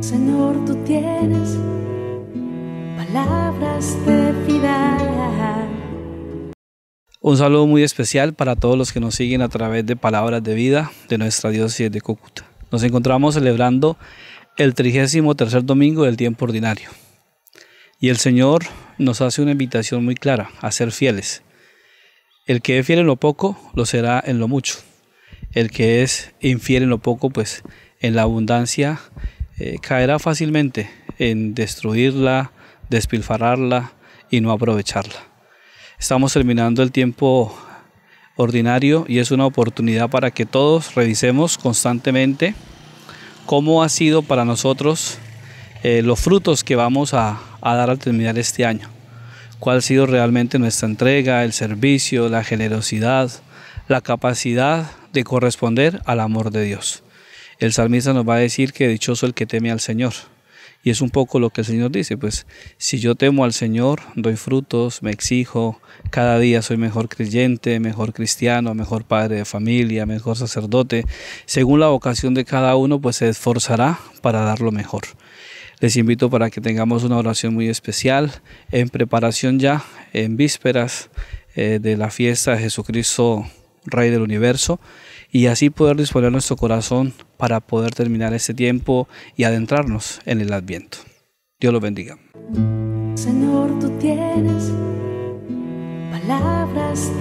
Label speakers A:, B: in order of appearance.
A: Señor, tú tienes palabras de vida.
B: Un saludo muy especial para todos los que nos siguen a través de Palabras de Vida de nuestra diócesis de Cúcuta. Nos encontramos celebrando el 33 domingo del tiempo ordinario. Y el Señor nos hace una invitación muy clara a ser fieles. El que es fiel en lo poco, lo será en lo mucho. El que es infiel en lo poco, pues en la abundancia eh, caerá fácilmente en destruirla, despilfarrarla y no aprovecharla. Estamos terminando el tiempo ordinario y es una oportunidad para que todos revisemos constantemente cómo ha sido para nosotros eh, los frutos que vamos a dar al terminar este año. Cuál ha sido realmente nuestra entrega, el servicio, la generosidad, la capacidad de corresponder al amor de Dios. El salmista nos va a decir que dichoso el que teme al Señor. Y es un poco lo que el Señor dice, pues si yo temo al Señor, doy frutos, me exijo, cada día soy mejor creyente, mejor cristiano, mejor padre de familia, mejor sacerdote. Según la vocación de cada uno, pues se esforzará para dar lo mejor. Les invito para que tengamos una oración muy especial en preparación ya, en vísperas eh, de la fiesta de Jesucristo Rey del Universo, y así poder disponer nuestro corazón para poder terminar este tiempo y adentrarnos en el Adviento. Dios los bendiga.
A: Señor, tú tienes palabras